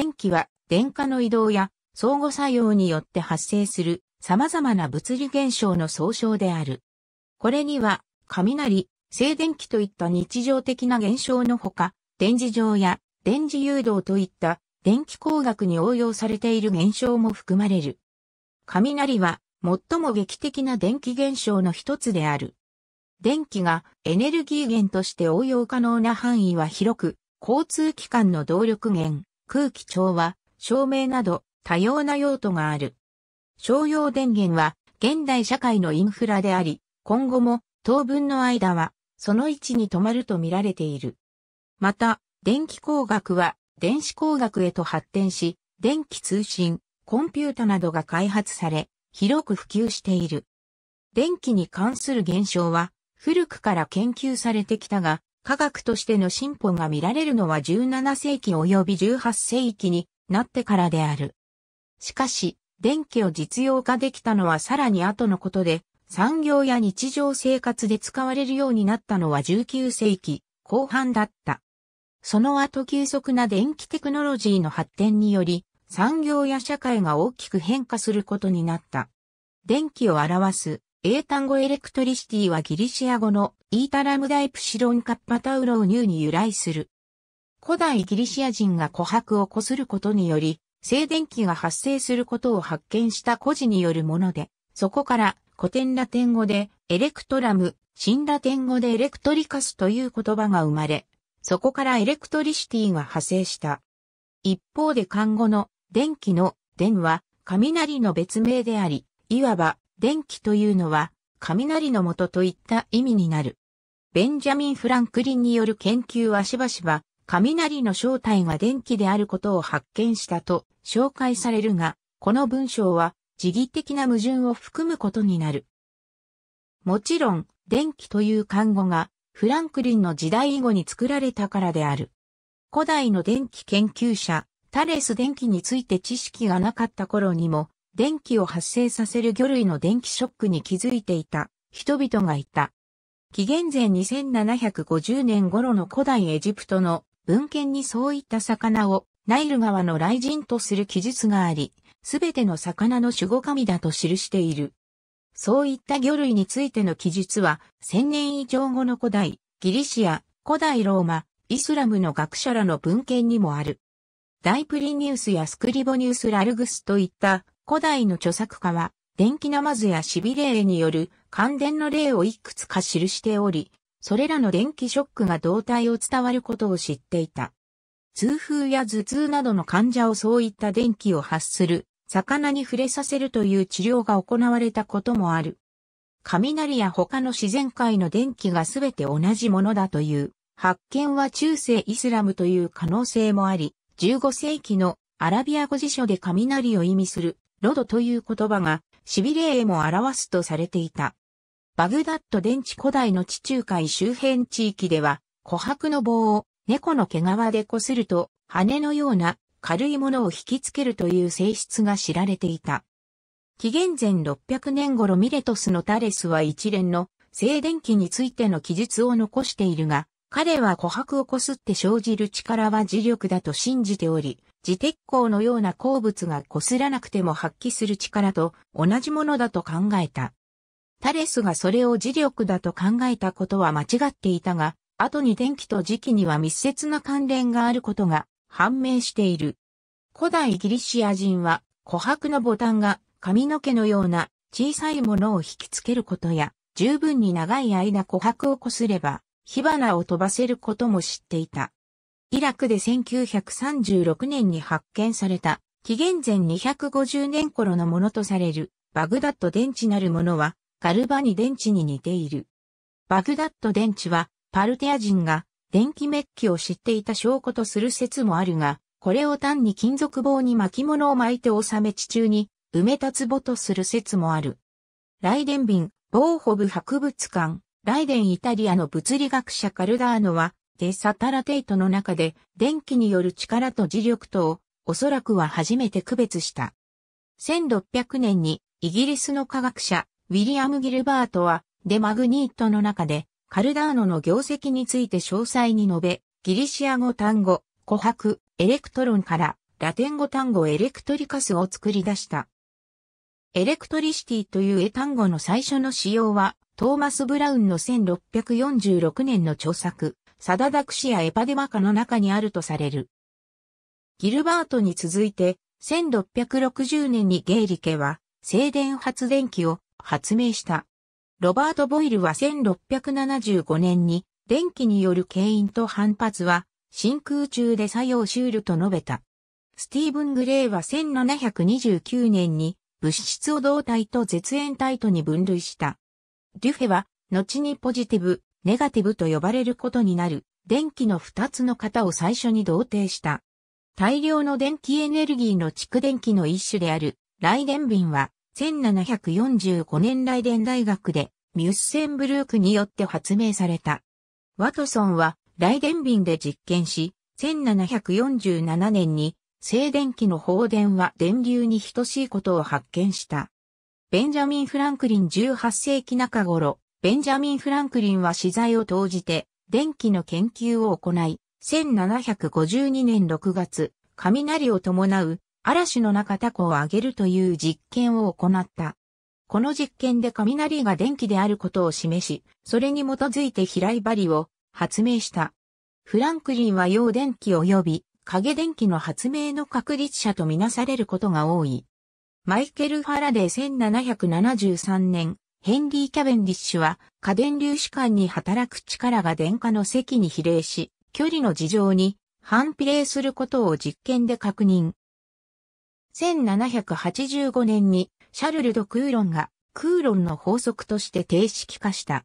電気は電荷の移動や相互作用によって発生する様々な物理現象の総称である。これには雷、静電気といった日常的な現象のほか、電磁場や電磁誘導といった電気工学に応用されている現象も含まれる。雷は最も劇的な電気現象の一つである。電気がエネルギー源として応用可能な範囲は広く、交通機関の動力源、空気調和、照明など多様な用途がある。商用電源は現代社会のインフラであり、今後も当分の間はその位置に止まると見られている。また、電気工学は電子工学へと発展し、電気通信、コンピュータなどが開発され、広く普及している。電気に関する現象は古くから研究されてきたが、科学としての進歩が見られるのは17世紀及び18世紀になってからである。しかし、電気を実用化できたのはさらに後のことで、産業や日常生活で使われるようになったのは19世紀後半だった。その後急速な電気テクノロジーの発展により、産業や社会が大きく変化することになった。電気を表す英単語エレクトリシティはギリシア語のイータラムダイプシロンカッパタウロウニューに由来する。古代ギリシア人が琥珀をこすることにより、静電気が発生することを発見した古事によるもので、そこから古典ラテン語でエレクトラム、新ラテン語でエレクトリカスという言葉が生まれ、そこからエレクトリシティが派生した。一方で漢語の電気の電は雷の別名であり、いわば電気というのは、雷の元といった意味になる。ベンジャミン・フランクリンによる研究はしばしば、雷の正体が電気であることを発見したと紹介されるが、この文章は、時義的な矛盾を含むことになる。もちろん、電気という漢語が、フランクリンの時代以後に作られたからである。古代の電気研究者、タレス電気について知識がなかった頃にも、電気を発生させる魚類の電気ショックに気づいていた人々がいた。紀元前2750年頃の古代エジプトの文献にそういった魚をナイル川の雷神とする記述があり、すべての魚の守護神だと記している。そういった魚類についての記述は、千年以上後の古代、ギリシア、古代ローマ、イスラムの学者らの文献にもある。ダイプリニウスやスクリボニウス・ラルグスといった古代の著作家は、電気ナマズやシビれ絵による感電の例をいくつか記しており、それらの電気ショックが動体を伝わることを知っていた。痛風や頭痛などの患者をそういった電気を発する、魚に触れさせるという治療が行われたこともある。雷や他の自然界の電気がすべて同じものだという発見は中世イスラムという可能性もあり、15世紀のアラビア語辞書で雷を意味するロドという言葉が、シビレーエも表すとされていた。バグダッド電池古代の地中海周辺地域では、琥珀の棒を猫の毛皮でこすると、羽のような軽いものを引きつけるという性質が知られていた。紀元前600年頃ミレトスのタレスは一連の静電気についての記述を残しているが、彼は琥珀をこすって生じる力は磁力だと信じており、自鉄鋼のような鉱物が擦らなくても発揮する力と同じものだと考えた。タレスがそれを磁力だと考えたことは間違っていたが、後に電気と磁気には密接な関連があることが判明している。古代ギリシア人は琥珀のボタンが髪の毛のような小さいものを引きつけることや、十分に長い間琥珀をこすれば火花を飛ばせることも知っていた。イラクで1936年に発見された、紀元前250年頃のものとされる、バグダッド電池なるものは、ガルバニ電池に似ている。バグダッド電池は、パルテア人が電気メッキを知っていた証拠とする説もあるが、これを単に金属棒に巻物を巻いて収め地中に埋めた壺とする説もある。ライデンビン、ボーホブ博物館、ライデンイタリアの物理学者カルダーノは、デサタラテイトの中で電気による力と磁力とをおそらくは初めて区別した。1600年にイギリスの科学者ウィリアム・ギルバートはデマグニートの中でカルダーノの業績について詳細に述べ、ギリシア語単語、琥珀、エレクトロンからラテン語単語エレクトリカスを作り出した。エレクトリシティという英単語の最初の使用は、トーマス・ブラウンの1646年の著作、サダダクシア・エパデマカの中にあるとされる。ギルバートに続いて、1660年にゲーリケは、静電発電機を発明した。ロバート・ボイルは1675年に、電気による牽引と反発は、真空中で作用終了と述べた。スティーブン・グレイは1729年に、物質を胴体と絶縁体とに分類した。デュフェは、後にポジティブ、ネガティブと呼ばれることになる電気の二つの型を最初に同定した。大量の電気エネルギーの蓄電器の一種である雷電瓶は1745年雷電大学でミュッセンブルークによって発明された。ワトソンは雷電瓶で実験し、1747年に静電気の放電は電流に等しいことを発見した。ベンジャミン・フランクリン18世紀中頃、ベンジャミン・フランクリンは資材を投じて、電気の研究を行い、1752年6月、雷を伴う嵐の中タコを上げるという実験を行った。この実験で雷が電気であることを示し、それに基づいて飛来針を発明した。フランクリンは陽電気及び影電気の発明の確立者とみなされることが多い。マイケル・ファラデー1773年、ヘンリー・キャベンディッシュは家電粒子間に働く力が電荷の積に比例し、距離の事情に反比例することを実験で確認。1785年にシャルル・ド・クーロンがクーロンの法則として定式化した。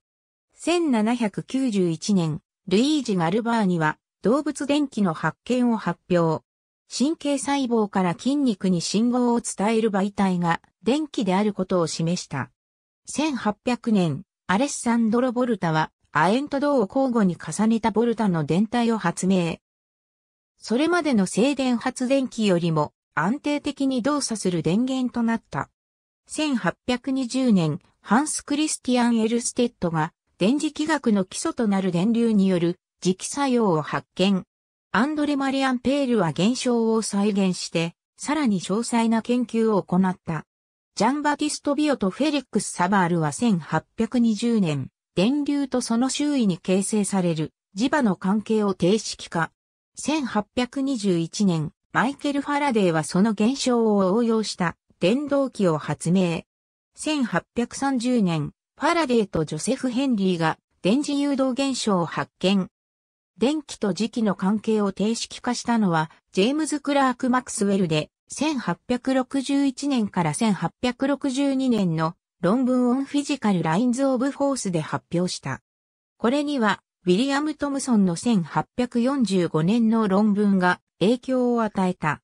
1791年、ルイージ・ガルバーニは動物電気の発見を発表。神経細胞から筋肉に信号を伝える媒体が電気であることを示した。1800年、アレッサンドロ・ボルタは、亜鉛と銅を交互に重ねたボルタの電体を発明。それまでの静電発電機よりも安定的に動作する電源となった。1820年、ハンス・クリスティアン・エルステッドが電磁気学の基礎となる電流による磁気作用を発見。アンドレ・マリアン・ペールは現象を再現して、さらに詳細な研究を行った。ジャンバティスト・ビオとフェリックス・サバールは1820年、電流とその周囲に形成される磁場の関係を定式化。1821年、マイケル・ファラデーはその現象を応用した電動機を発明。1830年、ファラデーとジョセフ・ヘンリーが電磁誘導現象を発見。電気と磁気の関係を定式化したのは、ジェームズ・クラーク・マクスウェルで、1861年から1862年の論文オンフィジカルラインズオブフォースで発表した。これには、ウィリアム・トムソンの1845年の論文が影響を与えた。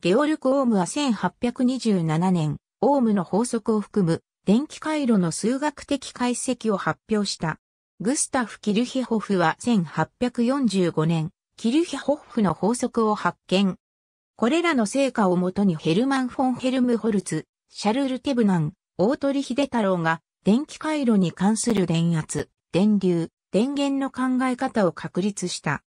ゲオルク・オームは1827年、オームの法則を含む電気回路の数学的解析を発表した。グスタフ・キルヒホフは1845年、キルヒホフの法則を発見、これらの成果をもとにヘルマン・フォン・ヘルムホルツ、シャルル・テブナン、大鳥秀太郎が電気回路に関する電圧、電流、電源の考え方を確立した。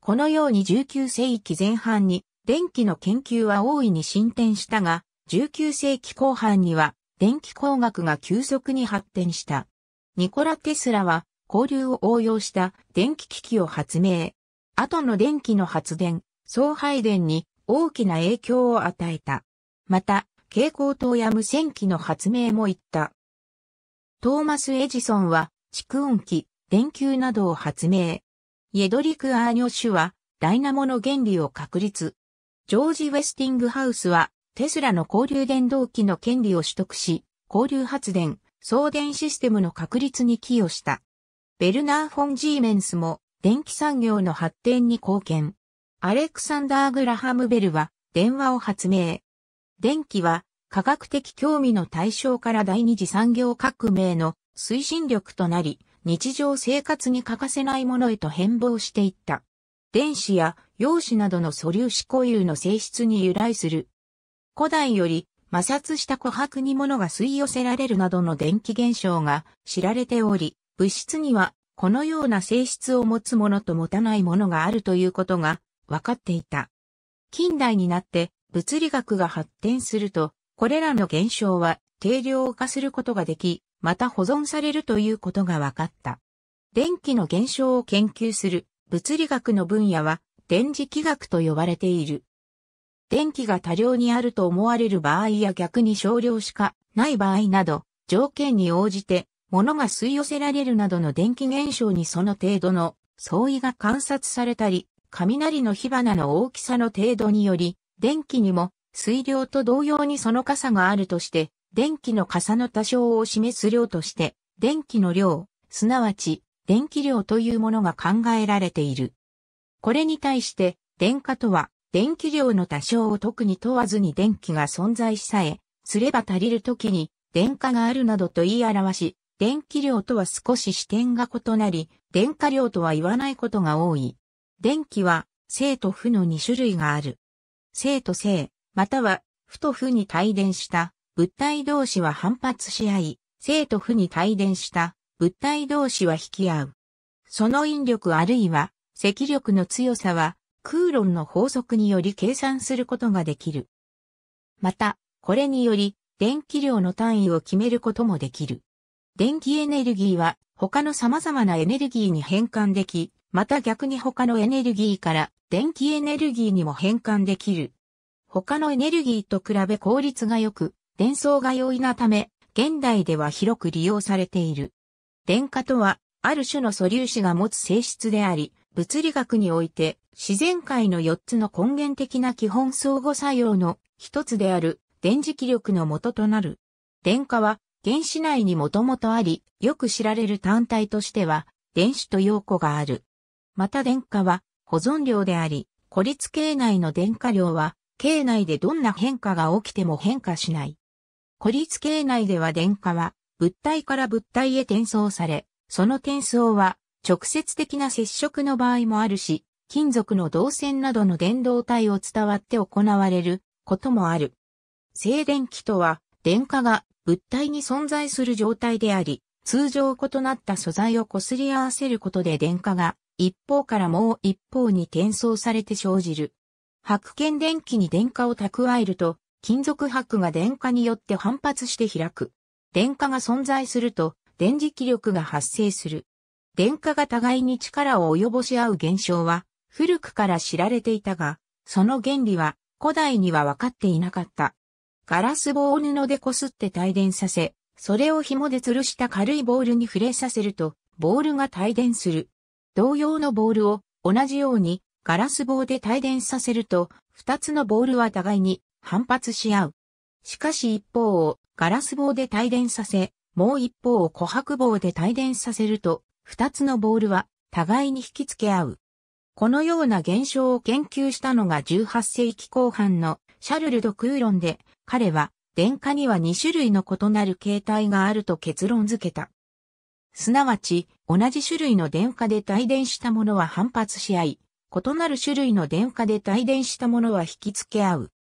このように19世紀前半に電気の研究は大いに進展したが、19世紀後半には電気工学が急速に発展した。ニコラ・テスラは交流を応用した電気機器を発明。後の電気の発電、送配電に大きな影響を与えた。また、蛍光灯や無線機の発明も言った。トーマス・エジソンは、蓄音機、電球などを発明。イェドリク・アーニョシュは、ダイナモの原理を確立。ジョージ・ウェスティングハウスは、テスラの交流電動機の権利を取得し、交流発電、送電システムの確立に寄与した。ベルナー・フォン・ジーメンスも、電気産業の発展に貢献。アレクサンダー・グラハム・ベルは電話を発明。電気は科学的興味の対象から第二次産業革命の推進力となり、日常生活に欠かせないものへと変貌していった。電子や陽子などの素粒子固有の性質に由来する。古代より摩擦した琥珀に物が吸い寄せられるなどの電気現象が知られており、物質にはこのような性質を持つものと持たないものがあるということが分かっていた。近代になって物理学が発展すると、これらの現象は定量化することができ、また保存されるということが分かった。電気の現象を研究する物理学の分野は電磁気学と呼ばれている。電気が多量にあると思われる場合や逆に少量しかない場合など、条件に応じて物が吸い寄せられるなどの電気現象にその程度の相違が観察されたり、雷の火花の大きさの程度により、電気にも水量と同様にその傘があるとして、電気の傘の多少を示す量として、電気の量、すなわち電気量というものが考えられている。これに対して、電荷とは、電気量の多少を特に問わずに電気が存在しさえ、すれば足りる時に、電荷があるなどと言い表し、電気量とは少し視点が異なり、電荷量とは言わないことが多い。電気は、正と負の2種類がある。正と正、または、負と負に帯電した物体同士は反発し合い、正と負に帯電した物体同士は引き合う。その引力あるいは、積力の強さは、空論の法則により計算することができる。また、これにより、電気量の単位を決めることもできる。電気エネルギーは、他の様々なエネルギーに変換でき、また逆に他のエネルギーから電気エネルギーにも変換できる。他のエネルギーと比べ効率が良く、伝送が容易なため、現代では広く利用されている。電化とは、ある種の素粒子が持つ性質であり、物理学において自然界の4つの根源的な基本相互作用の一つである電磁気力の元となる。電化は原子内にもともとあり、よく知られる単体としては電子と陽子がある。また電荷は保存量であり、孤立系内の電荷量は、系内でどんな変化が起きても変化しない。孤立系内では電荷は、物体から物体へ転送され、その転送は、直接的な接触の場合もあるし、金属の導線などの電動体を伝わって行われることもある。静電気とは、電荷が物体に存在する状態であり、通常異なった素材を擦り合わせることで電荷が一方からもう一方に転送されて生じる。白鍵電気に電荷を蓄えると、金属箔が電荷によって反発して開く。電荷が存在すると、電磁気力が発生する。電荷が互いに力を及ぼし合う現象は、古くから知られていたが、その原理は古代には分かっていなかった。ガラス棒を布でこすって帯電させ、それを紐で吊るした軽いボールに触れさせると、ボールが帯電する。同様のボールを同じようにガラス棒で帯電させると、二つのボールは互いに反発し合う。しかし一方をガラス棒で帯電させ、もう一方を琥珀棒で帯電させると、二つのボールは互いに引き付け合う。このような現象を研究したのが18世紀後半のシャルル・ド・クーロンで、彼は電荷には2種類の異なる形態があると結論付けた。すなわち、同じ種類の電荷で帯電したものは反発し合い、異なる種類の電荷で帯電したものは引き付け合う。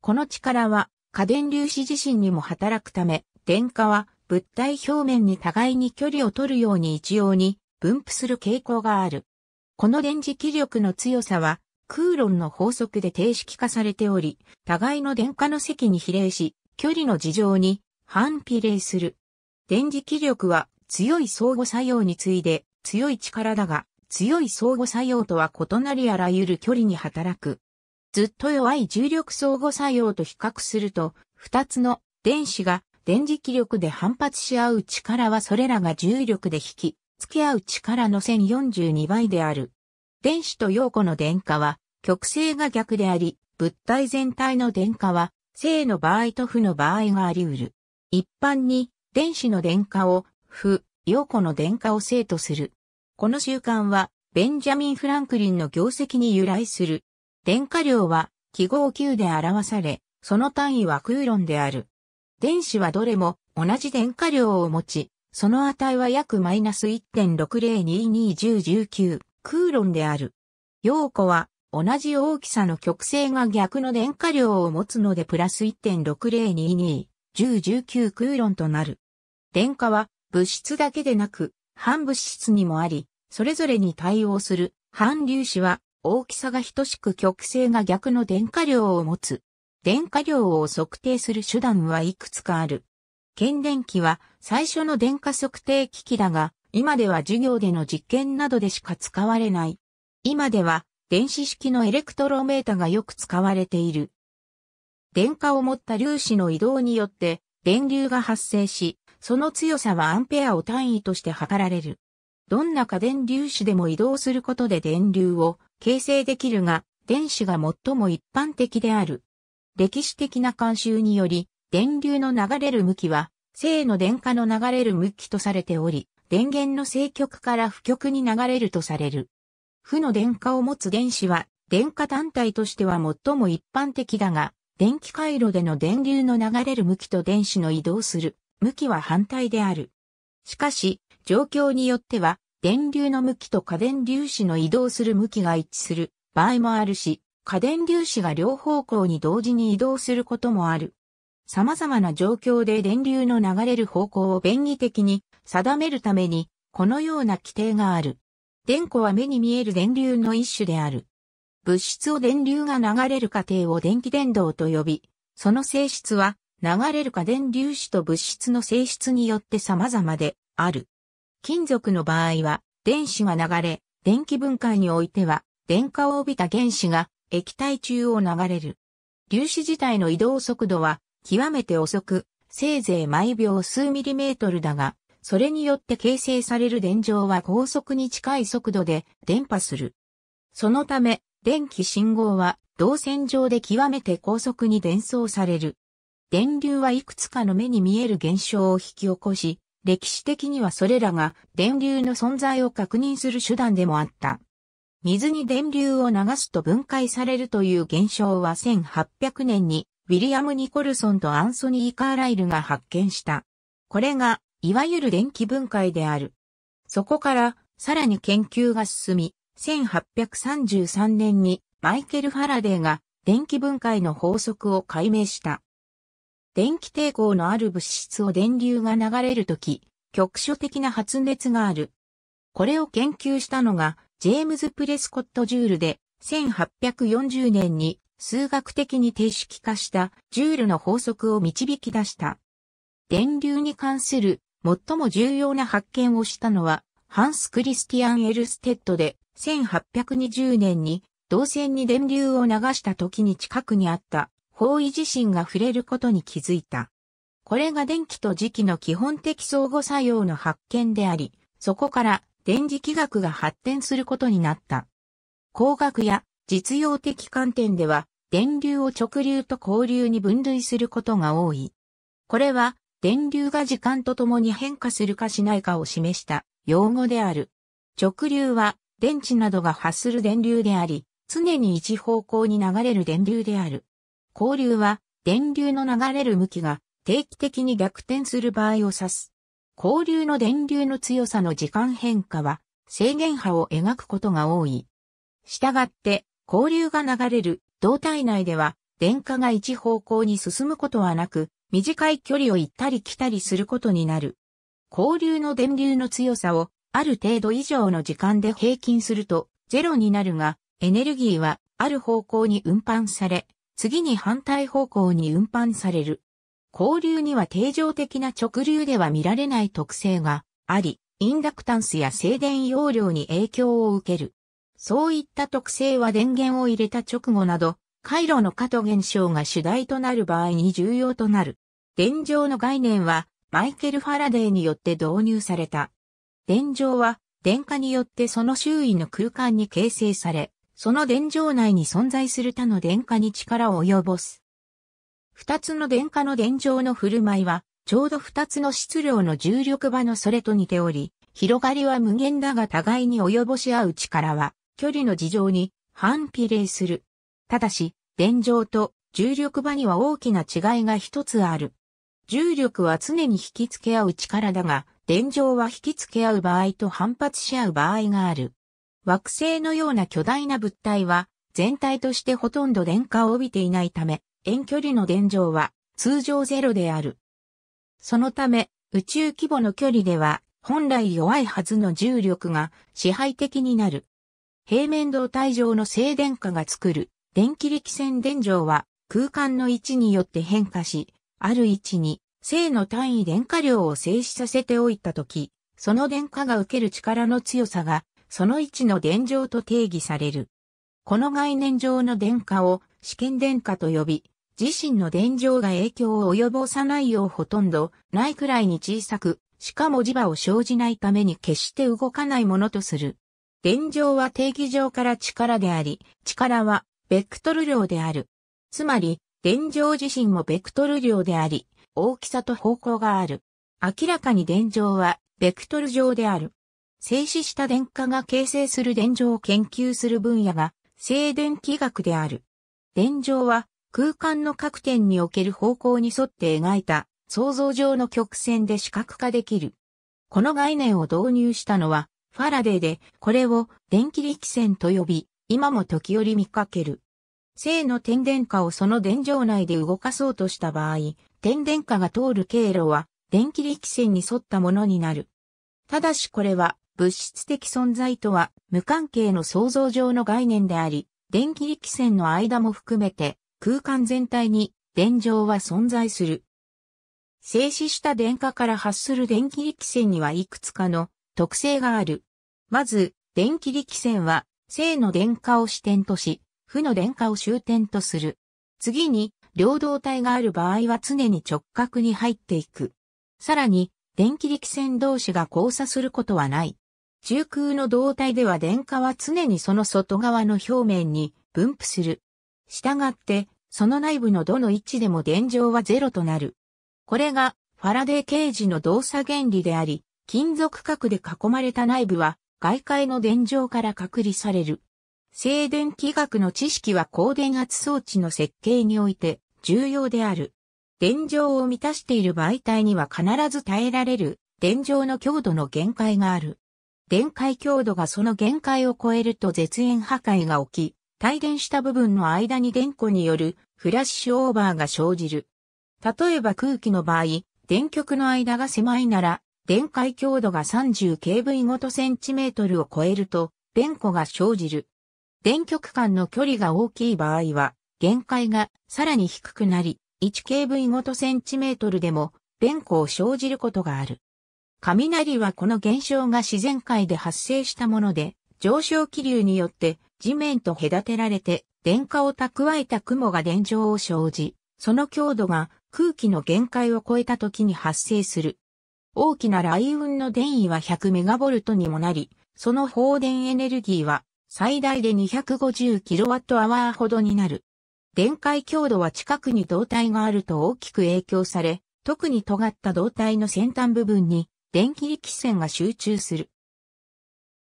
この力は、過電粒子自身にも働くため、電荷は物体表面に互いに距離を取るように一様に分布する傾向がある。この電磁気力の強さは、空論の法則で定式化されており、互いの電荷の積に比例し、距離の事情に反比例する。電磁気力は強い相互作用に次いで強い力だが、強い相互作用とは異なりあらゆる距離に働く。ずっと弱い重力相互作用と比較すると、二つの電子が電磁気力で反発し合う力はそれらが重力で引き、付き合う力の1042倍である。電子と陽子の電荷は極性が逆であり、物体全体の電荷は正の場合と負の場合があり得る。一般に電子の電荷を夫、陽子の殿下を生とする。この習慣は、ベンジャミン・フランクリンの業績に由来する。殿下量は、記号級で表され、その単位は空論である。電子はどれも同じ電荷量を持ち、その値は約マイナス1.60221019空論である。陽子は同じ大きさの極性が逆の電荷量を持つのでプラス1.60221019空論となる。電荷は物質だけでなく、反物質にもあり、それぞれに対応する反粒子は大きさが等しく極性が逆の電荷量を持つ。電荷量を測定する手段はいくつかある。検電器は最初の電荷測定機器だが、今では授業での実験などでしか使われない。今では電子式のエレクトロメータがよく使われている。電荷を持った粒子の移動によって電流が発生し、その強さはアンペアを単位として測られる。どんな過電粒子でも移動することで電流を形成できるが、電子が最も一般的である。歴史的な慣習により、電流の流れる向きは、正の電荷の流れる向きとされており、電源の正極から負極に流れるとされる。負の電荷を持つ電子は、電荷単体としては最も一般的だが、電気回路での電流の流れる向きと電子の移動する向きは反対である。しかし、状況によっては、電流の向きと過電粒子の移動する向きが一致する場合もあるし、過電粒子が両方向に同時に移動することもある。様々な状況で電流の流れる方向を便宜的に定めるために、このような規定がある。電弧は目に見える電流の一種である。物質を電流が流れる過程を電気伝導と呼び、その性質は流れる過電粒子と物質の性質によって様々である。金属の場合は、電子が流れ、電気分解においては、電荷を帯びた原子が液体中を流れる。粒子自体の移動速度は極めて遅く、せいぜい毎秒数ミリメートルだが、それによって形成される電状は高速に近い速度で伝播する。そのため、電気信号は導線上で極めて高速に伝送される。電流はいくつかの目に見える現象を引き起こし、歴史的にはそれらが電流の存在を確認する手段でもあった。水に電流を流すと分解されるという現象は1800年にウィリアム・ニコルソンとアンソニー・カーライルが発見した。これがいわゆる電気分解である。そこからさらに研究が進み、1833年にマイケル・ファラデーが電気分解の法則を解明した。電気抵抗のある物質を電流が流れるとき、局所的な発熱がある。これを研究したのが、ジェームズ・プレスコット・ジュールで、1840年に数学的に定式化したジュールの法則を導き出した。電流に関する最も重要な発見をしたのは、ハンス・クリスティアン・エルステッドで、1820年に導線に電流を流した時に近くにあった方位自身が触れることに気づいた。これが電気と磁気の基本的相互作用の発見であり、そこから電磁気学が発展することになった。工学や実用的観点では、電流を直流と交流に分類することが多い。これは、電流が時間とともに変化するかしないかを示した用語である。直流は、電池などが発する電流であり、常に一方向に流れる電流である。交流は電流の流れる向きが定期的に逆転する場合を指す。交流の電流の強さの時間変化は制限波を描くことが多い。したがって、交流が流れる胴体内では電荷が一方向に進むことはなく、短い距離を行ったり来たりすることになる。交流の電流の強さをある程度以上の時間で平均するとゼロになるが、エネルギーはある方向に運搬され、次に反対方向に運搬される。交流には定常的な直流では見られない特性があり、インダクタンスや静電容量に影響を受ける。そういった特性は電源を入れた直後など、回路の過渡現象が主題となる場合に重要となる。電状の概念は、マイケル・ファラデーによって導入された。電状は、電荷によってその周囲の空間に形成され、その電場内に存在する他の電荷に力を及ぼす。二つの電荷の電場の振る舞いは、ちょうど二つの質量の重力場のそれと似ており、広がりは無限だが互いに及ぼし合う力は、距離の事情に反比例する。ただし、電場と重力場には大きな違いが一つある。重力は常に引き付け合う力だが、電場は引き付け合う場合と反発し合う場合がある。惑星のような巨大な物体は全体としてほとんど電荷を帯びていないため、遠距離の電場は通常ゼロである。そのため、宇宙規模の距離では本来弱いはずの重力が支配的になる。平面動体上の静電荷が作る電気力線電場は空間の位置によって変化し、ある位置に正の単位電荷量を静止させておいたとき、その電荷が受ける力の強さがその位置の電場と定義される。この概念上の電荷を試験電荷と呼び、自身の電場が影響を及ぼさないようほとんどないくらいに小さく、しかも磁場を生じないために決して動かないものとする。電場は定義上から力であり、力はベクトル量である。つまり、電場自身もベクトル量であり、大きさと方向がある。明らかに電場はベクトル上である。静止した電荷が形成する電場を研究する分野が静電気学である。電場は空間の各点における方向に沿って描いた想像上の曲線で視覚化できる。この概念を導入したのはファラデーでこれを電気力線と呼び、今も時折見かける。正の点電荷をその電場内で動かそうとした場合、点電荷が通る経路は電気力線に沿ったものになる。ただしこれは物質的存在とは無関係の想像上の概念であり、電気力線の間も含めて空間全体に電場は存在する。静止した電荷から発する電気力線にはいくつかの特性がある。まず、電気力線は正の電荷を支点とし、負の電荷を終点とする。次に、両導体がある場合は常に直角に入っていく。さらに、電気力線同士が交差することはない。中空の胴体では電荷は常にその外側の表面に分布する。したがって、その内部のどの位置でも電状はゼロとなる。これがファラデーケージの動作原理であり、金属核で囲まれた内部は外界の電状から隔離される。静電気学の知識は高電圧装置の設計において重要である。電状を満たしている媒体には必ず耐えられる電状の強度の限界がある。電解強度がその限界を超えると絶縁破壊が起き、帯電した部分の間に電弧によるフラッシュオーバーが生じる。例えば空気の場合、電極の間が狭いなら、電解強度が 30kV ごとセンチメートルを超えると、電弧が生じる。電極間の距離が大きい場合は、限界がさらに低くなり、1kV ごとセンチメートルでも、電弧を生じることがある。雷はこの現象が自然界で発生したもので、上昇気流によって地面と隔てられて電荷を蓄えた雲が電状を生じ、その強度が空気の限界を超えた時に発生する。大きな雷雲の電位は100メガボルトにもなり、その放電エネルギーは最大で250キロワットアワーほどになる。電解強度は近くに導体があると大きく影響され、特に尖った導体の先端部分に電気力線が集中する。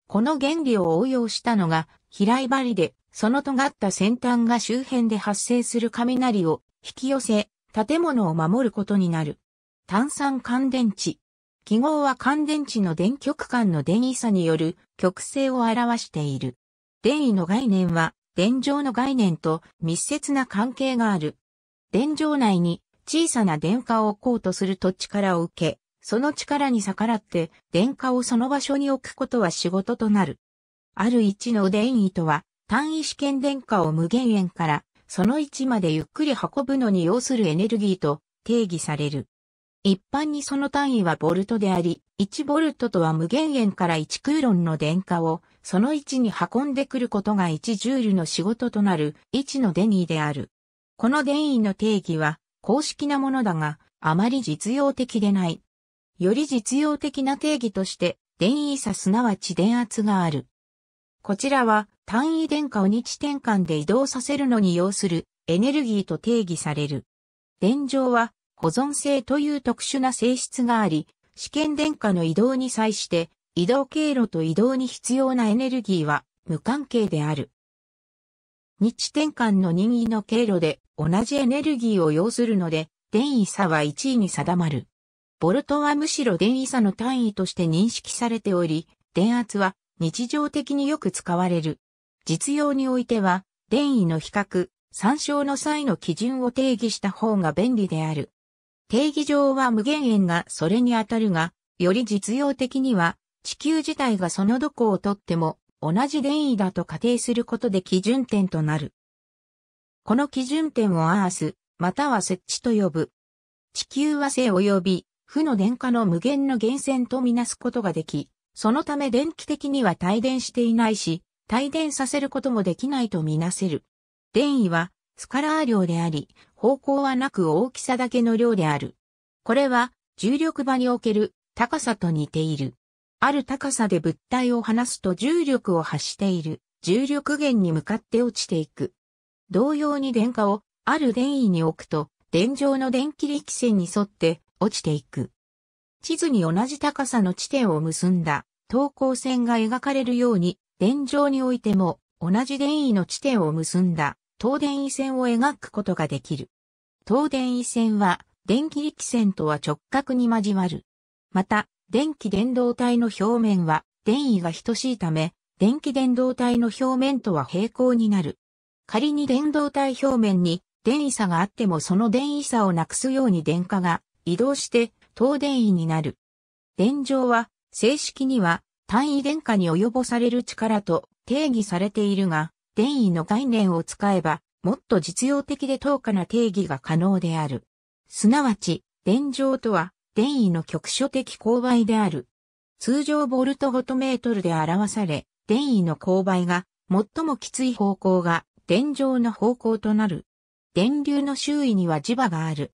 この原理を応用したのが、平井針で、その尖った先端が周辺で発生する雷を引き寄せ、建物を守ることになる。炭酸乾電池。記号は乾電池の電極間の電位差による極性を表している。電位の概念は、電状の概念と密接な関係がある。電状内に小さな電荷を置こうとすると力を受け、その力に逆らって電荷をその場所に置くことは仕事となる。ある位置の電位とは、単位試験電荷を無限円から、その位置までゆっくり運ぶのに要するエネルギーと定義される。一般にその単位はボルトであり、1ボルトとは無限円から1クーロンの電荷を、その位置に運んでくることが1ジュールの仕事となる位置の電位である。この電位の定義は公式なものだが、あまり実用的でない。より実用的な定義として、電位差すなわち電圧がある。こちらは単位電荷を日転換で移動させるのに要するエネルギーと定義される。電状は保存性という特殊な性質があり、試験電荷の移動に際して移動経路と移動に必要なエネルギーは無関係である。日転換の任意の経路で同じエネルギーを要するので、電位差は1位に定まる。ボルトはむしろ電位差の単位として認識されており、電圧は日常的によく使われる。実用においては、電位の比較、参照の際の基準を定義した方が便利である。定義上は無限円がそれに当たるが、より実用的には、地球自体がそのどこをとっても同じ電位だと仮定することで基準点となる。この基準点をアース、または設置と呼ぶ。地球は星及び負の電荷の無限の源泉とみなすことができ、そのため電気的には帯電していないし、帯電させることもできないとみなせる。電位はスカラー量であり、方向はなく大きさだけの量である。これは重力場における高さと似ている。ある高さで物体を離すと重力を発している重力源に向かって落ちていく。同様に電荷をある電位に置くと、電上の電気力線に沿って落ちていく。地図に同じ高さの地点を結んだ等高線が描かれるように、電状においても同じ電位の地点を結んだ等電位線を描くことができる。等電位線は電気力線とは直角に交わる。また、電気電導体の表面は電位が等しいため、電気電導体の表面とは平行になる。仮に電導体表面に電位差があってもその電位差をなくすように電荷が移動して等電位になる。電上は正式には単位電荷に及ぼされる力と定義されているが、電位の概念を使えば、もっと実用的で等価な定義が可能である。すなわち、電上とは、電位の局所的勾配である。通常ボルトフォトメートルで表され、電位の勾配が最もきつい方向が電上の方向となる。電流の周囲には磁場がある。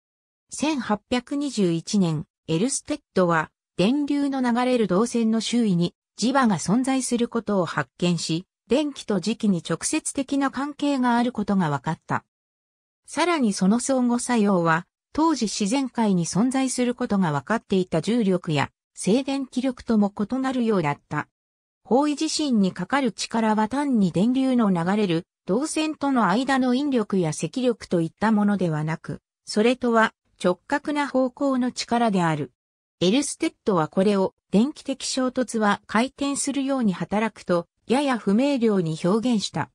1821年、エルステッドは、電流の流れる導線の周囲に磁場が存在することを発見し、電気と磁気に直接的な関係があることが分かった。さらにその相互作用は、当時自然界に存在することが分かっていた重力や静電気力とも異なるようだった。方位自身にかかる力は単に電流の流れる導線との間の引力や積力といったものではなく、それとは直角な方向の力である。エルステッドはこれを電気的衝突は回転するように働くとやや不明瞭に表現した。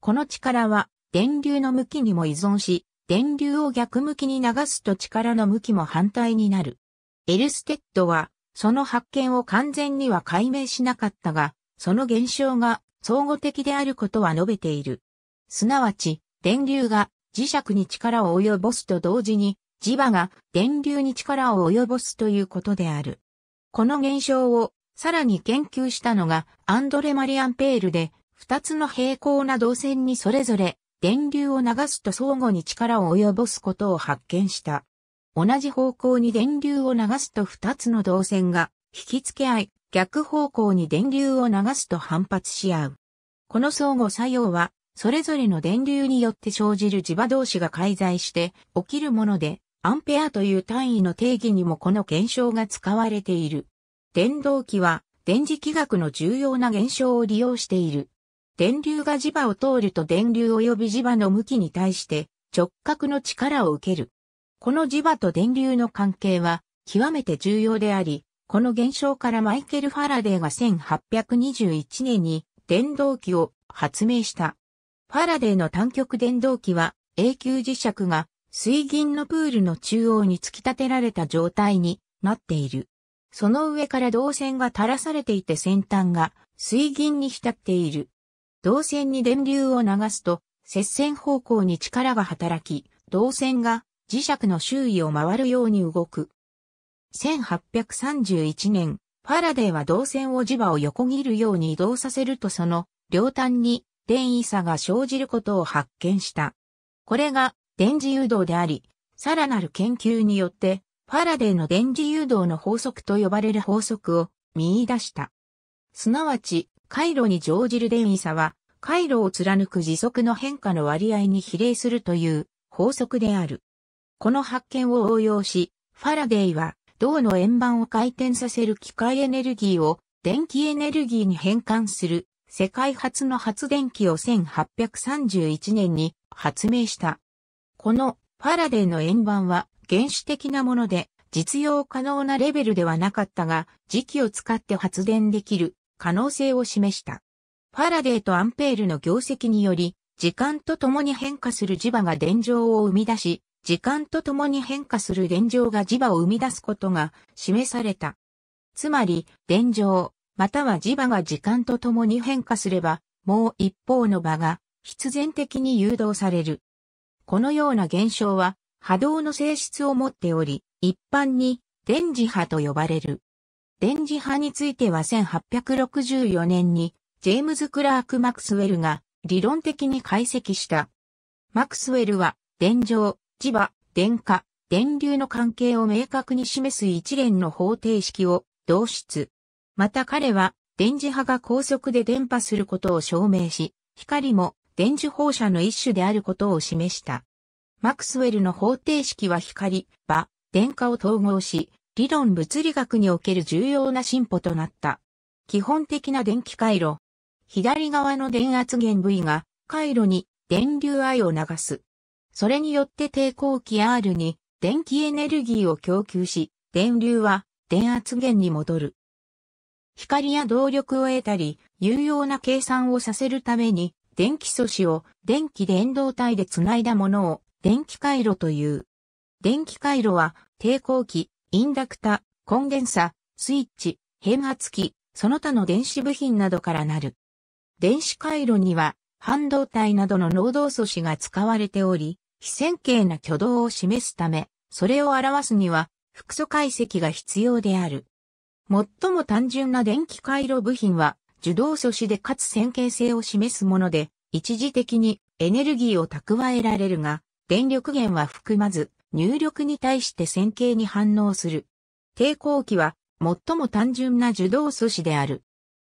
この力は電流の向きにも依存し、電流を逆向きに流すと力の向きも反対になる。エルステッドはその発見を完全には解明しなかったが、その現象が相互的であることは述べている。すなわち、電流が磁石に力を及ぼすと同時に、磁場が電流に力を及ぼすということである。この現象をさらに研究したのがアンドレ・マリアン・ペールで、二つの平行な導線にそれぞれ電流を流すと相互に力を及ぼすことを発見した。同じ方向に電流を流すと二つの導線が引き付け合い、逆方向に電流を流すと反発し合う。この相互作用は、それぞれの電流によって生じる磁場同士が介在して起きるもので、アンペアという単位の定義にもこの現象が使われている。電動機は電磁気学の重要な現象を利用している。電流が磁場を通ると電流及び磁場の向きに対して直角の力を受ける。この磁場と電流の関係は極めて重要であり、この現象からマイケル・ファラデーが1821年に電動機を発明した。ファラデーの単極電動機は永久磁石が水銀のプールの中央に突き立てられた状態になっている。その上から銅線が垂らされていて先端が水銀に浸っている。銅線に電流を流すと、接線方向に力が働き、銅線が磁石の周囲を回るように動く。1831年、ファラデーは銅線を磁場を横切るように移動させるとその両端に電位差が生じることを発見した。これが電磁誘導であり、さらなる研究によって、ファラデーの電磁誘導の法則と呼ばれる法則を見出した。すなわち、回路に乗じる電位差は、回路を貫く時速の変化の割合に比例するという法則である。この発見を応用し、ファラデーは、銅の円盤を回転させる機械エネルギーを電気エネルギーに変換する世界初の発電機を1831年に発明した。このファラデーの円盤は原始的なもので実用可能なレベルではなかったが磁気を使って発電できる可能性を示した。ファラデーとアンペールの業績により時間とともに変化する磁場が電場を生み出し、時間とともに変化する電場が磁場を生み出すことが示された。つまり、電場、または磁場が時間とともに変化すれば、もう一方の場が必然的に誘導される。このような現象は波動の性質を持っており、一般に電磁波と呼ばれる。電磁波については1864年にジェームズ・クラーク・マクスウェルが理論的に解析した。マクスウェルは電場、磁場、電荷、電流の関係を明確に示す一連の方程式を導出。また彼は電磁波が高速で電波することを証明し、光も電磁放射の一種であることを示した。マクスウェルの方程式は光、場、電化を統合し、理論物理学における重要な進歩となった。基本的な電気回路。左側の電圧源 V が回路に電流 I を流す。それによって抵抗器 R に電気エネルギーを供給し、電流は電圧源に戻る。光や動力を得たり、有用な計算をさせるために電気素子を電気電動体でつないだものを電気回路という。電気回路は抵抗器、インダクタ、コンデンサ、スイッチ、変圧器、その他の電子部品などからなる。電子回路には半導体などの能動素子が使われており、非線形な挙動を示すため、それを表すには複素解析が必要である。最も単純な電気回路部品は受動素子でかつ線形性を示すもので、一時的にエネルギーを蓄えられるが、電力源は含まず、入力に対して線形に反応する。抵抗器は最も単純な受動素子である。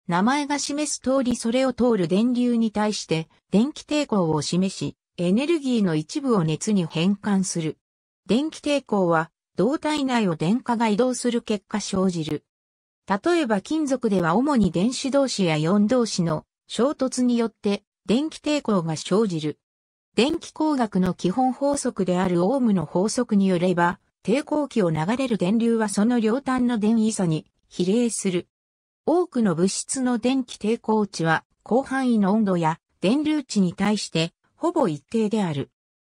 名前が示す通りそれを通る電流に対して電気抵抗を示し、エネルギーの一部を熱に変換する。電気抵抗は胴体内を電荷が移動する結果生じる。例えば金属では主に電子同士や四同士の衝突によって電気抵抗が生じる。電気工学の基本法則であるオームの法則によれば、抵抗器を流れる電流はその両端の電位差に比例する。多くの物質の電気抵抗値は広範囲の温度や電流値に対してほぼ一定である。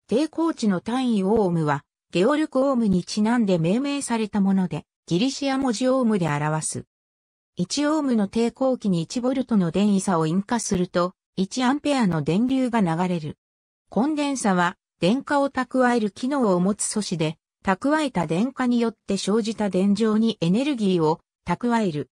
抵抗値の単位オームはゲオルクオームにちなんで命名されたもので、ギリシア文字オームで表す。1オームの抵抗器に1ボルトの電位差を引火すると、1アンペアの電流が流れる。コンデンサは、電荷を蓄える機能を持つ素子で、蓄えた電荷によって生じた電状にエネルギーを蓄える。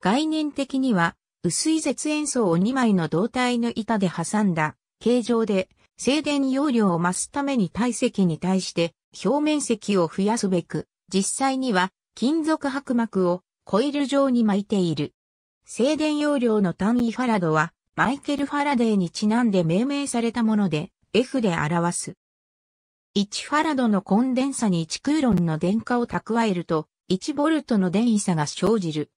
概念的には、薄い絶縁層を2枚の胴体の板で挟んだ形状で、静電容量を増すために体積に対して表面積を増やすべく、実際には金属薄膜をコイル状に巻いている。静電容量の単位ファラドは、マイケル・ファラデーにちなんで命名されたもので、F で表す。1ファラドのコンデンサに1クーロンの電荷を蓄えると、1ボルトの電位差が生じる。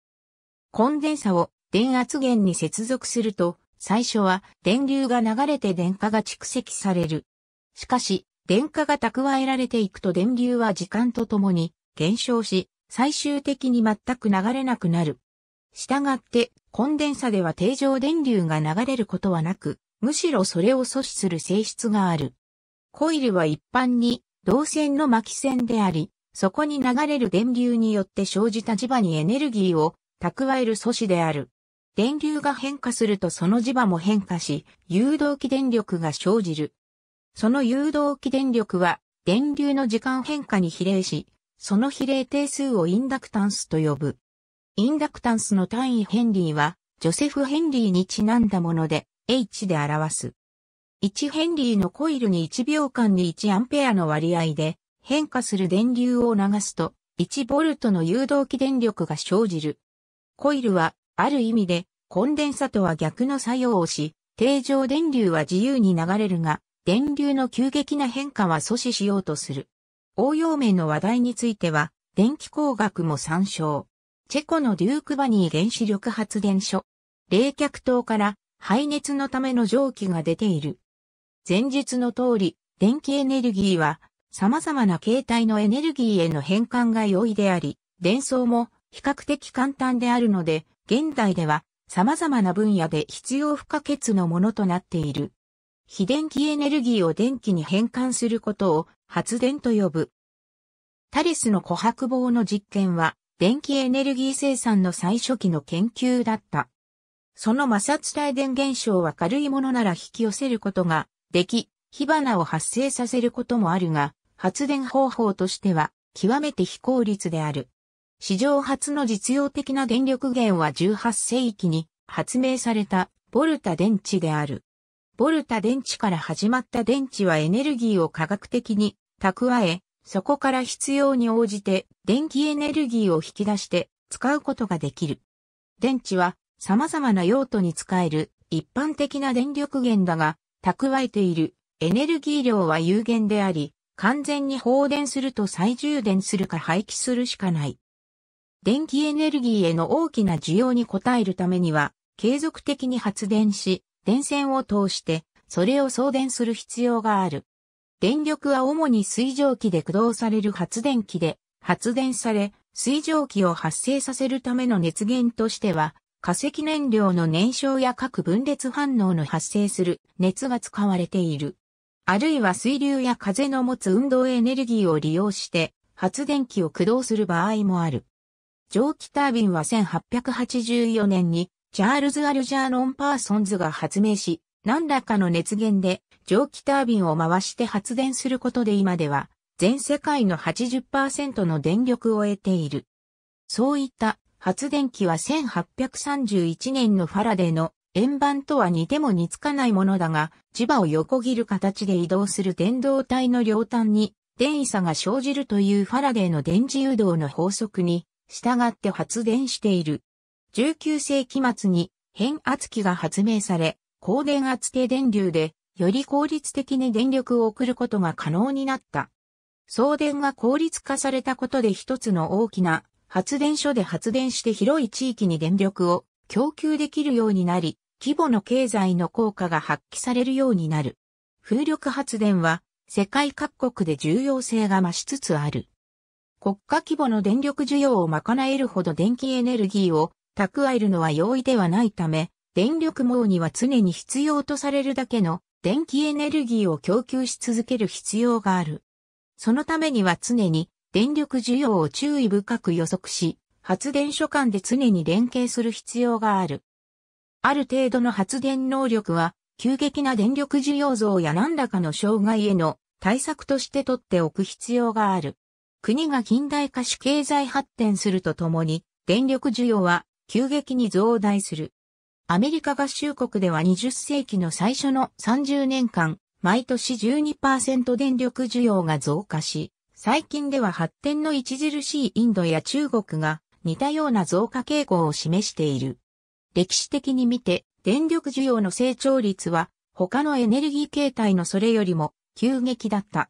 コンデンサを電圧源に接続すると、最初は電流が流れて電荷が蓄積される。しかし、電荷が蓄えられていくと電流は時間とともに減少し、最終的に全く流れなくなる。したがって、コンデンサでは定常電流が流れることはなく、むしろそれを阻止する性質がある。コイルは一般に導線の巻線であり、そこに流れる電流によって生じた磁場にエネルギーを蓄える素子である。電流が変化するとその磁場も変化し、誘導起電力が生じる。その誘導起電力は電流の時間変化に比例し、その比例定数をインダクタンスと呼ぶ。インダクタンスの単位ヘンリーは、ジョセフ・ヘンリーにちなんだもので、H で表す。1ヘンリーのコイルに1秒間に1アンペアの割合で変化する電流を流すと、1ボルトの誘導起電力が生じる。コイルは、ある意味で、コンデンサとは逆の作用をし、定常電流は自由に流れるが、電流の急激な変化は阻止しようとする。応用面の話題については、電気工学も参照。チェコのデュークバニー原子力発電所。冷却塔から排熱のための蒸気が出ている。前述の通り、電気エネルギーは様々な形態のエネルギーへの変換が容易であり、伝送も比較的簡単であるので、現代では様々な分野で必要不可欠のものとなっている。非電気エネルギーを電気に変換することを発電と呼ぶ。タリスの琥珀棒の実験は、電気エネルギー生産の最初期の研究だった。その摩擦帯電現象は軽いものなら引き寄せることができ、火花を発生させることもあるが、発電方法としては極めて非効率である。史上初の実用的な電力源は18世紀に発明されたボルタ電池である。ボルタ電池から始まった電池はエネルギーを科学的に蓄え、そこから必要に応じて電気エネルギーを引き出して使うことができる。電池は様々な用途に使える一般的な電力源だが、蓄えているエネルギー量は有限であり、完全に放電すると再充電するか廃棄するしかない。電気エネルギーへの大きな需要に応えるためには、継続的に発電し、電線を通して、それを送電する必要がある。電力は主に水蒸気で駆動される発電機で発電され、水蒸気を発生させるための熱源としては、化石燃料の燃焼や各分裂反応の発生する熱が使われている。あるいは水流や風の持つ運動エネルギーを利用して発電機を駆動する場合もある。蒸気タービンは1884年にチャールズ・アルジャーノン・パーソンズが発明し、何らかの熱源で蒸気タービンを回して発電することで今では全世界の80%の電力を得ている。そういった発電機は1831年のファラデーの円盤とは似ても似つかないものだが、磁場を横切る形で移動する電動体の両端に電位差が生じるというファラデーの電磁誘導の法則に従って発電している。19世紀末に変圧器が発明され、高電圧低電流で、より効率的に電力を送ることが可能になった。送電が効率化されたことで一つの大きな発電所で発電して広い地域に電力を供給できるようになり、規模の経済の効果が発揮されるようになる。風力発電は世界各国で重要性が増しつつある。国家規模の電力需要を賄えるほど電気エネルギーを蓄えるのは容易ではないため、電力網には常に必要とされるだけの電気エネルギーを供給し続ける必要がある。そのためには常に電力需要を注意深く予測し、発電所間で常に連携する必要がある。ある程度の発電能力は、急激な電力需要増や何らかの障害への対策として取っておく必要がある。国が近代化し経済発展するとともに、電力需要は急激に増大する。アメリカ合衆国では20世紀の最初の30年間、毎年12%電力需要が増加し、最近では発展の著しいインドや中国が似たような増加傾向を示している。歴史的に見て、電力需要の成長率は他のエネルギー形態のそれよりも急激だった。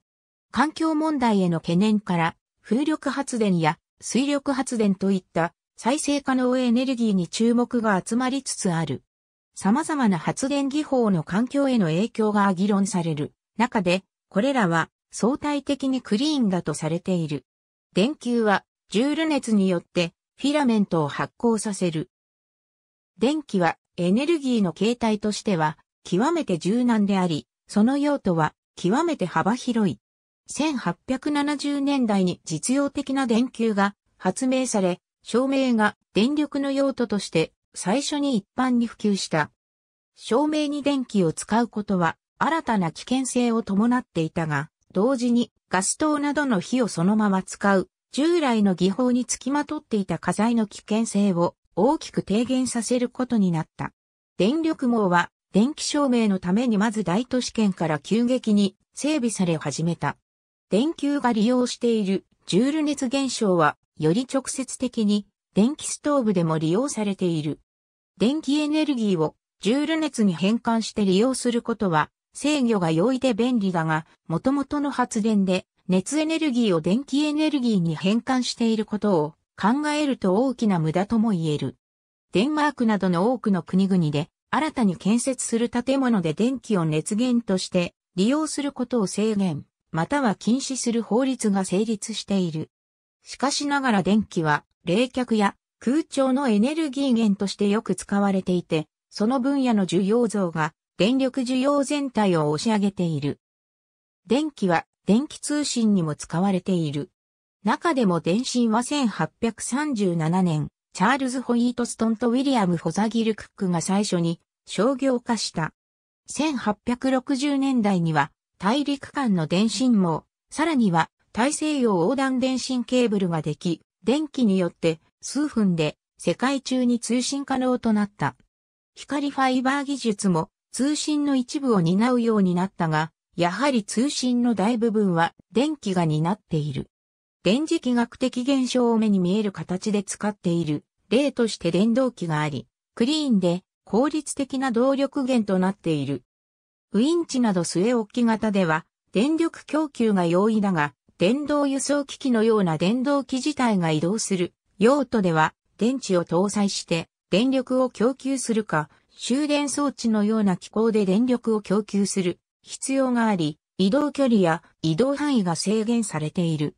環境問題への懸念から、風力発電や水力発電といった再生可能エネルギーに注目が集まりつつある。様々な発電技法の環境への影響が議論される中で、これらは相対的にクリーンだとされている。電球はジュール熱によってフィラメントを発光させる。電気はエネルギーの形態としては極めて柔軟であり、その用途は極めて幅広い。1870年代に実用的な電球が発明され、照明が電力の用途として最初に一般に普及した。照明に電気を使うことは新たな危険性を伴っていたが、同時にガス灯などの火をそのまま使う従来の技法につきまとっていた火災の危険性を大きく低減させることになった。電力網は電気照明のためにまず大都市圏から急激に整備され始めた。電球が利用しているジュール熱現象はより直接的に電気ストーブでも利用されている。電気エネルギーをジュール熱に変換して利用することは制御が容易で便利だが、元々の発電で熱エネルギーを電気エネルギーに変換していることを考えると大きな無駄とも言える。デンマークなどの多くの国々で新たに建設する建物で電気を熱源として利用することを制限、または禁止する法律が成立している。しかしながら電気は冷却や空調のエネルギー源としてよく使われていて、その分野の需要増が電力需要全体を押し上げている。電気は電気通信にも使われている。中でも電信は1837年、チャールズ・ホイートストンとウィリアム・ホザギル・クックが最初に商業化した。1860年代には大陸間の電信網、さらには大西洋横断電信ケーブルができ、電気によって数分で世界中に通信可能となった。光ファイバー技術も通信の一部を担うようになったが、やはり通信の大部分は電気が担っている。電磁気学的現象を目に見える形で使っている例として電動機があり、クリーンで効率的な動力源となっている。ウインチなど据え置き型では電力供給が容易だが、電動輸送機器のような電動機自体が移動する用途では電池を搭載して電力を供給するか終電装置のような機構で電力を供給する必要があり移動距離や移動範囲が制限されている。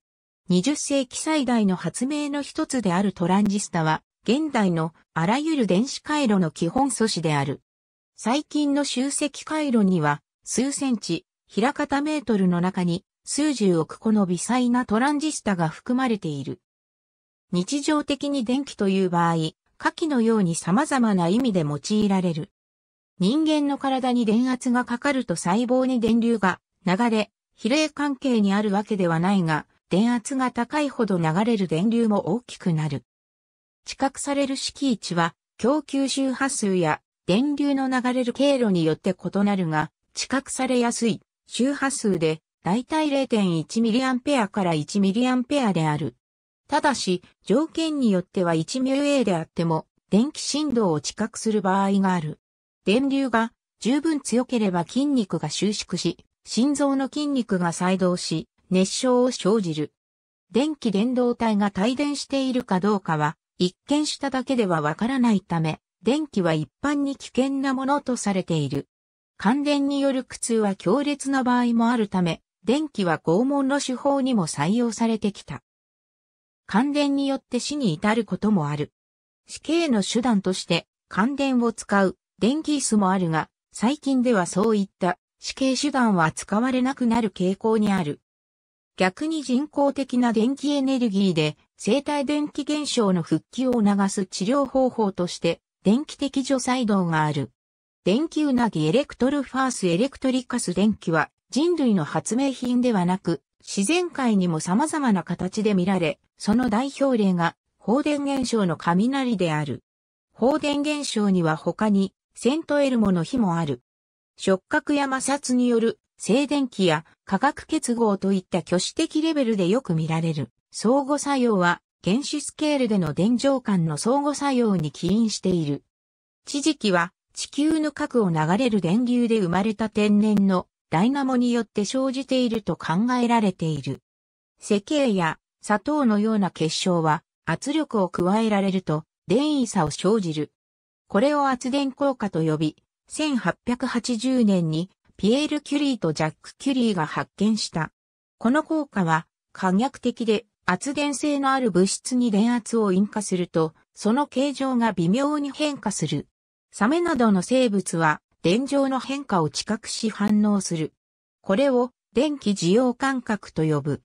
20世紀最大の発明の一つであるトランジスタは現代のあらゆる電子回路の基本素子である。最近の集積回路には数センチ、平方メートルの中に数十億個の微細なトランジスタが含まれている。日常的に電気という場合、下記のように様々な意味で用いられる。人間の体に電圧がかかると細胞に電流が流れ、比例関係にあるわけではないが、電圧が高いほど流れる電流も大きくなる。知覚される式位置は、供給周波数や電流の流れる経路によって異なるが、知覚されやすい周波数でだいたい 0.1mA から 1mA である。ただし、条件によっては 1μA であっても、電気振動を知覚する場合がある。電流が十分強ければ筋肉が収縮し、心臓の筋肉が再動し、熱傷を生じる。電気伝導体が帯電しているかどうかは、一見しただけではわからないため、電気は一般に危険なものとされている。感電による苦痛は強烈な場合もあるため、電気は拷問の手法にも採用されてきた。感電によって死に至ることもある。死刑の手段として感電を使う電気椅子もあるが、最近ではそういった死刑手段は使われなくなる傾向にある。逆に人工的な電気エネルギーで生体電気現象の復帰を促す治療方法として電気的除細動がある。電気うなぎエレクトルファースエレクトリカス電気は人類の発明品ではなく、自然界にも様々な形で見られ、その代表例が、放電現象の雷である。放電現象には他に、セントエルモの火もある。触覚や摩擦による静電気や化学結合といった挙手的レベルでよく見られる。相互作用は原子スケールでの電状間の相互作用に起因している。地磁気は地球の核を流れる電流で生まれた天然のダイナモによって生じていると考えられている。石英や砂糖のような結晶は圧力を加えられると電位差を生じる。これを圧電効果と呼び、1880年にピエール・キュリーとジャック・キュリーが発見した。この効果は可逆的で圧電性のある物質に電圧を引火すると、その形状が微妙に変化する。サメなどの生物は電状の変化を知覚し反応する。これを電気需要感覚と呼ぶ。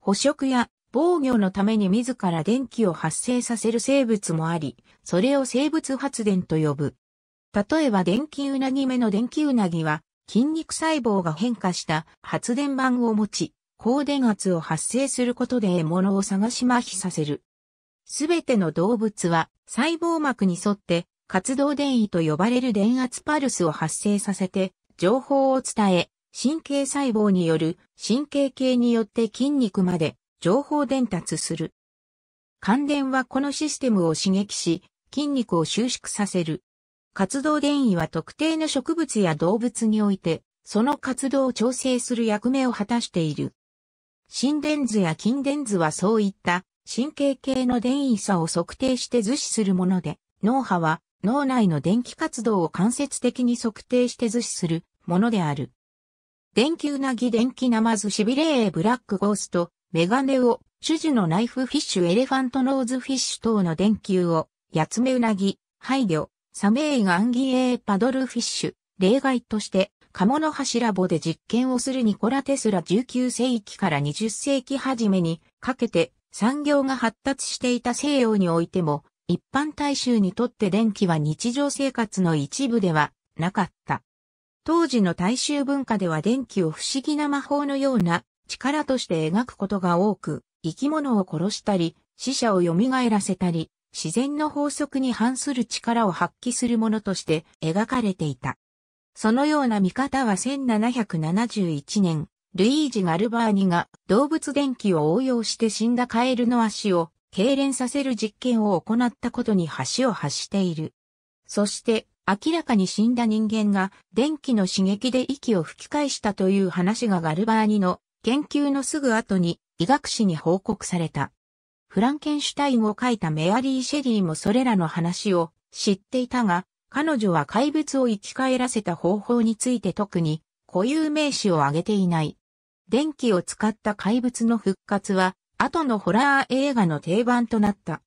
捕食や防御のために自ら電気を発生させる生物もあり、それを生物発電と呼ぶ。例えば電気うなぎ目の電気うなぎは、筋肉細胞が変化した発電板を持ち、高電圧を発生することで獲物を探し麻痺させる。すべての動物は細胞膜に沿って活動電位と呼ばれる電圧パルスを発生させて、情報を伝え、神経細胞による神経系によって筋肉まで情報伝達する。感電はこのシステムを刺激し、筋肉を収縮させる。活動電位は特定の植物や動物において、その活動を調整する役目を果たしている。心電図や筋電図はそういった神経系の電位差を測定して図示するもので、脳波は脳内の電気活動を間接的に測定して図示するものである。電球なぎ電気ナマズシビレーブラックゴースト、メガネを、種々のナイフフィッシュエレファントノーズフィッシュ等の電球を、ヤツメウナギ、廃魚、サメイガンギエーパドルフィッシュ、例外として、カモノハシラボで実験をするニコラ・テスラ19世紀から20世紀初めにかけて産業が発達していた西洋においても一般大衆にとって電気は日常生活の一部ではなかった。当時の大衆文化では電気を不思議な魔法のような力として描くことが多く、生き物を殺したり、死者を蘇らせたり、自然の法則に反する力を発揮するものとして描かれていた。そのような見方は1771年、ルイージ・ガルバーニが動物電気を応用して死んだカエルの足を痙攣させる実験を行ったことに橋を発している。そして、明らかに死んだ人間が電気の刺激で息を吹き返したという話がガルバーニの研究のすぐ後に医学誌に報告された。フランケンシュタインを書いたメアリー・シェリーもそれらの話を知っていたが、彼女は怪物を生き返らせた方法について特に固有名詞を挙げていない。電気を使った怪物の復活は後のホラー映画の定番となった。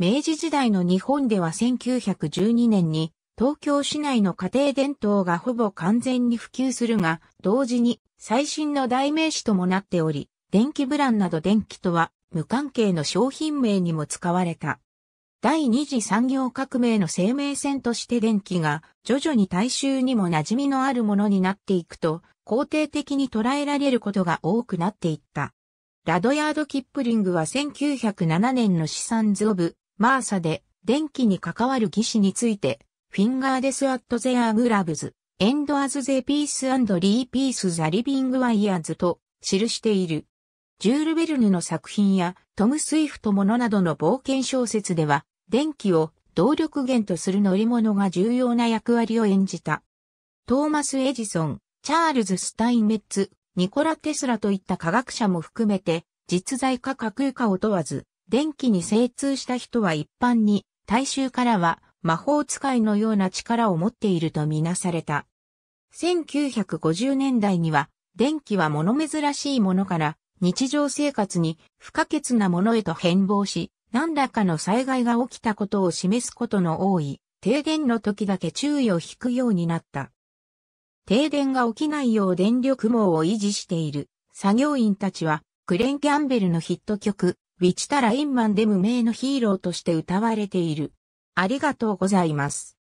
明治時代の日本では1912年に東京市内の家庭伝統がほぼ完全に普及するが、同時に最新の代名詞ともなっており、電気ブランなど電気とは無関係の商品名にも使われた。第二次産業革命の生命線として電気が徐々に大衆にも馴染みのあるものになっていくと肯定的に捉えられることが多くなっていった。ラドヤード・キップリングは1907年の資産ズ・オブ、マーサで、電気に関わる技師について、フィンガーデス・アット・ゼア・グラブズ、エンド・アズ・ゼ・ピース・アンド・リー・ピース・ザ・リビング・ワイヤーズと、記している。ジュール・ベルヌの作品や、トム・スイフトものなどの冒険小説では、電気を動力源とする乗り物が重要な役割を演じた。トーマス・エジソン、チャールズ・スタインメッツ、ニコラ・テスラといった科学者も含めて、実在か架空かを問わず、電気に精通した人は一般に、大衆からは魔法使いのような力を持っているとみなされた。1950年代には、電気は物珍しいものから日常生活に不可欠なものへと変貌し、何らかの災害が起きたことを示すことの多い、停電の時だけ注意を引くようになった。停電が起きないよう電力網を維持している作業員たちは、クレン・キャンベルのヒット曲、ウィチタ・ラインマンで無名のヒーローとして歌われている。ありがとうございます。